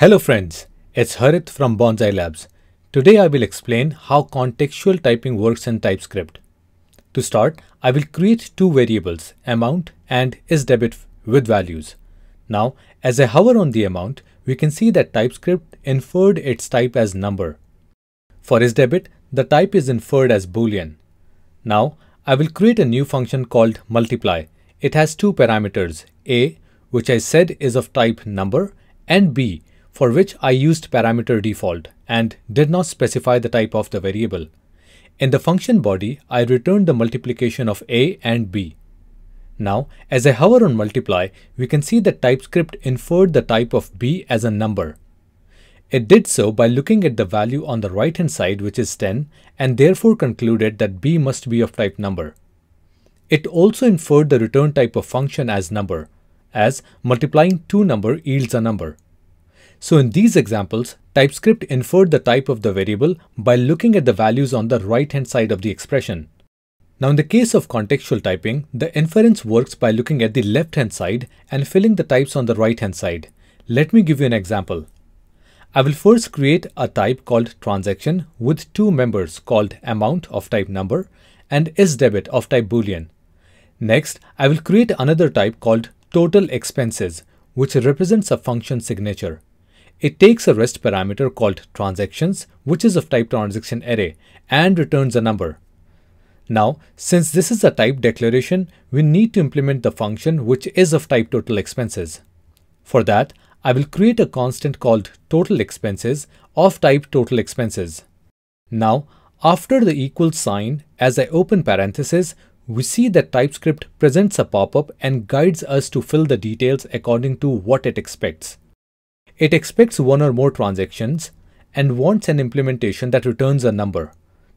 Hello friends, it's Harith from Bonsai Labs. Today I will explain how contextual typing works in TypeScript. To start, I will create two variables, amount and isDebit with values. Now, as I hover on the amount, we can see that TypeScript inferred its type as number. For isDebit, the type is inferred as boolean. Now, I will create a new function called multiply. It has two parameters, a, which I said is of type number, and b, for which I used parameter default and did not specify the type of the variable. In the function body, I returned the multiplication of a and b. Now, as I hover on multiply, we can see that TypeScript inferred the type of b as a number. It did so by looking at the value on the right hand side which is 10 and therefore concluded that b must be of type number. It also inferred the return type of function as number, as multiplying two number yields a number. So in these examples, TypeScript inferred the type of the variable by looking at the values on the right-hand side of the expression. Now in the case of contextual typing, the inference works by looking at the left-hand side and filling the types on the right-hand side. Let me give you an example. I will first create a type called transaction with two members called amount of type number and isDebit of type boolean. Next, I will create another type called total expenses, which represents a function signature. It takes a REST parameter called transactions, which is of type transaction array, and returns a number. Now, since this is a type declaration, we need to implement the function which is of type total expenses. For that, I will create a constant called total expenses of type total expenses. Now, after the equal sign, as I open parentheses, we see that TypeScript presents a pop-up and guides us to fill the details according to what it expects. It expects one or more transactions and wants an implementation that returns a number.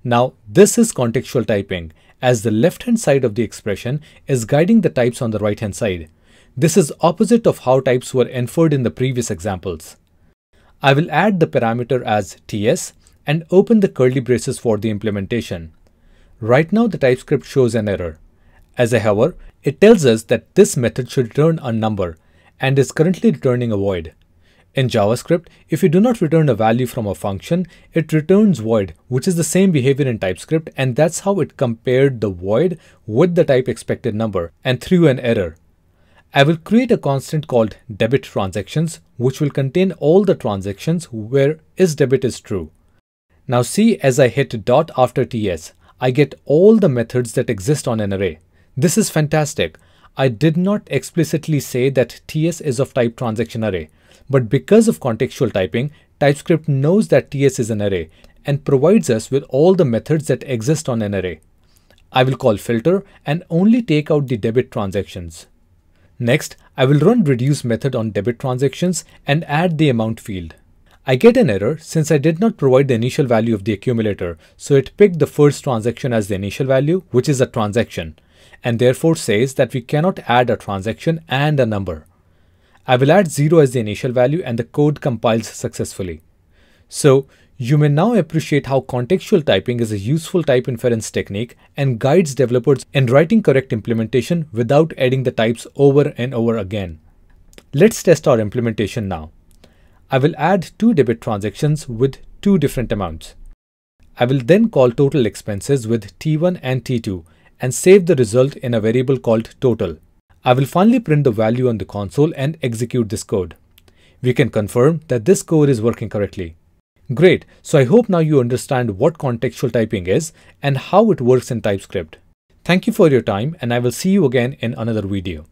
Now, this is contextual typing, as the left-hand side of the expression is guiding the types on the right-hand side. This is opposite of how types were inferred in the previous examples. I will add the parameter as ts and open the curly braces for the implementation. Right now, the TypeScript shows an error. As a hover, it tells us that this method should return a number and is currently returning a void. In JavaScript, if you do not return a value from a function, it returns void, which is the same behavior in TypeScript, and that's how it compared the void with the type expected number and threw an error. I will create a constant called debit transactions, which will contain all the transactions where is debit is true. Now see as I hit dot after ts, I get all the methods that exist on an array. This is fantastic. I did not explicitly say that TS is of type transaction array, but because of contextual typing, TypeScript knows that TS is an array and provides us with all the methods that exist on an array. I will call filter and only take out the debit transactions. Next, I will run reduce method on debit transactions and add the amount field. I get an error since I did not provide the initial value of the accumulator, so it picked the first transaction as the initial value, which is a transaction and therefore says that we cannot add a transaction and a number. I will add 0 as the initial value and the code compiles successfully. So you may now appreciate how contextual typing is a useful type inference technique and guides developers in writing correct implementation without adding the types over and over again. Let's test our implementation now. I will add two debit transactions with two different amounts. I will then call total expenses with T1 and T2 and save the result in a variable called total. I will finally print the value on the console and execute this code. We can confirm that this code is working correctly. Great, so I hope now you understand what contextual typing is and how it works in TypeScript. Thank you for your time and I will see you again in another video.